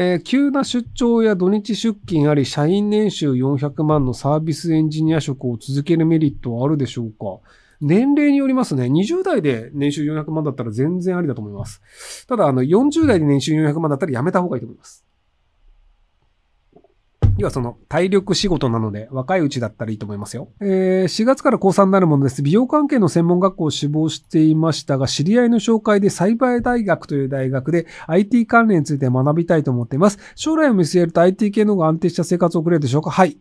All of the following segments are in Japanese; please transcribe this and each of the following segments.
えー、急な出張や土日出勤あり、社員年収400万のサービスエンジニア職を続けるメリットはあるでしょうか年齢によりますね。20代で年収400万だったら全然ありだと思います。ただ、あの、40代で年収400万だったらやめた方がいいと思います。要はその体力仕事なので若いうちだったらいいと思いますよ。えー、4月から高3になるものです。美容関係の専門学校を志望していましたが、知り合いの紹介で栽培大学という大学で IT 関連について学びたいと思っています。将来を見据えると IT 系の方が安定した生活を送れるでしょうかはい。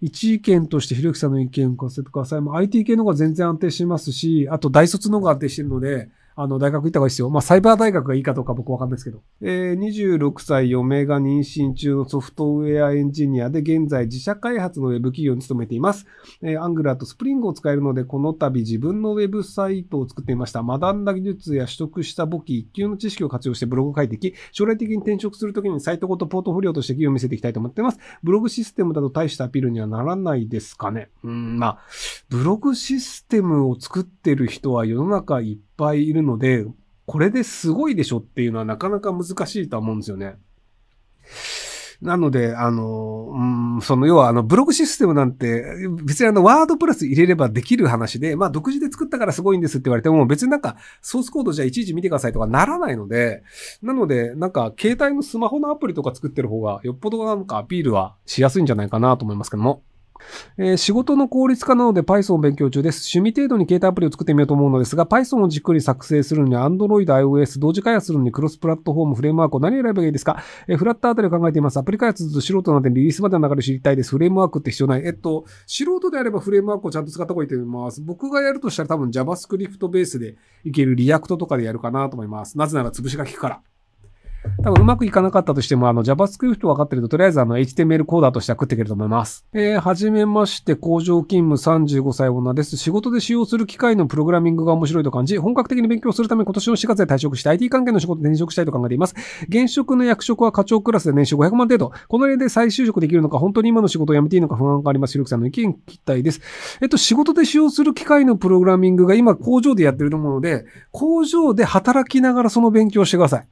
一意見としてひろゆきさんの意見を聞かせてください。IT 系の方が全然安定しますし、あと大卒の方が安定してるので、あの、大学行った方がいいですよ。まあ、サイバー大学がいいかどうか僕わかんないですけど。えー、26歳嫁が妊娠中のソフトウェアエンジニアで、現在自社開発のウェブ企業に勤めています。えー、アングラーとスプリングを使えるので、この度自分のウェブサイトを作っていました。学んだ技術や取得した簿記、一級の知識を活用してブログを書いていき、将来的に転職するときにサイトごとポートフォリオとして企業を見せていきたいと思っています。ブログシステムだと大したアピールにはならないですかね。うん、まあ、ブログシステムを作ってる人は世の中いっぱいぱいいるので、これですごいでしょっていうのはなかなか難しいとは思うんですよね。なので、あの、うん、その要はあのブログシステムなんて別にあのワードプラス入れればできる話で、まあ独自で作ったからすごいんですって言われても別になんかソースコードじゃいちいち見てくださいとかならないので、なのでなんか携帯のスマホのアプリとか作ってる方がよっぽどなんかアピールはしやすいんじゃないかなと思いますけども。えー、仕事の効率化なので Python を勉強中です。趣味程度に携帯アプリを作ってみようと思うのですが、Python をじっくり作成するのに Android、iOS、同時開発するのにクロスプラットフォーム、フレームワークを何選べばいいですか、えー、フラットあたりを考えています。アプリ開発と素人なのでリリースまでの流れ知りたいです。フレームワークって必要ない。えっと、素人であればフレームワークをちゃんと使った方がいいと思います。僕がやるとしたら多分 JavaScript ベースでいける React とかでやるかなと思います。なぜなら潰しが効くから。多分うまくいかなかったとしても、あの JavaScript 分かってると、とりあえずあの HTML コーダーとしては食っていけると思います。えー、はじめまして、工場勤務35歳女です。仕事で使用する機械のプログラミングが面白いと感じ、本格的に勉強するため今年の4月で退職して IT 関係の仕事で転職したいと考えています。現職の役職は課長クラスで年収500万程度。この例で再就職できるのか、本当に今の仕事を辞めていいのか不安があります。ひろきさんの意見聞きたいです。えっと、仕事で使用する機械のプログラミングが今工場でやってると思うので、工場で働きながらその勉強してください。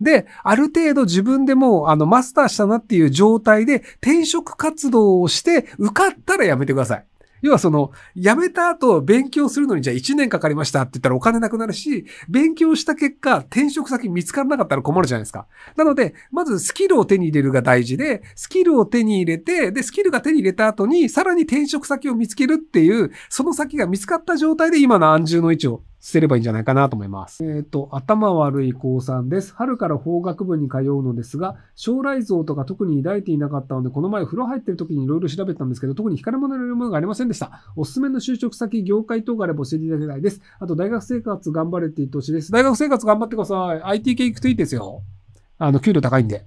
で、ある程度自分でもう、あの、マスターしたなっていう状態で、転職活動をして、受かったらやめてください。要はその、辞めた後、勉強するのにじゃあ1年かかりましたって言ったらお金なくなるし、勉強した結果、転職先見つからなかったら困るじゃないですか。なので、まずスキルを手に入れるが大事で、スキルを手に入れて、で、スキルが手に入れた後に、さらに転職先を見つけるっていう、その先が見つかった状態で今の安住の位置を捨てればいいんじゃないかなと思います。えっ、ー、と、頭悪い高3です。春から法学部に通うのですが、将来像とか特に抱いていなかったので、この前風呂入ってる時に色々調べたんですけど、特に光り物のものがありませんでした。おすすめの就職先、業界等があれば教えていただきたいです。あと、大学生活頑張れって言ってほしいです。大学生活頑張ってください。IT 系行くといいですよ。あの、給料高いんで。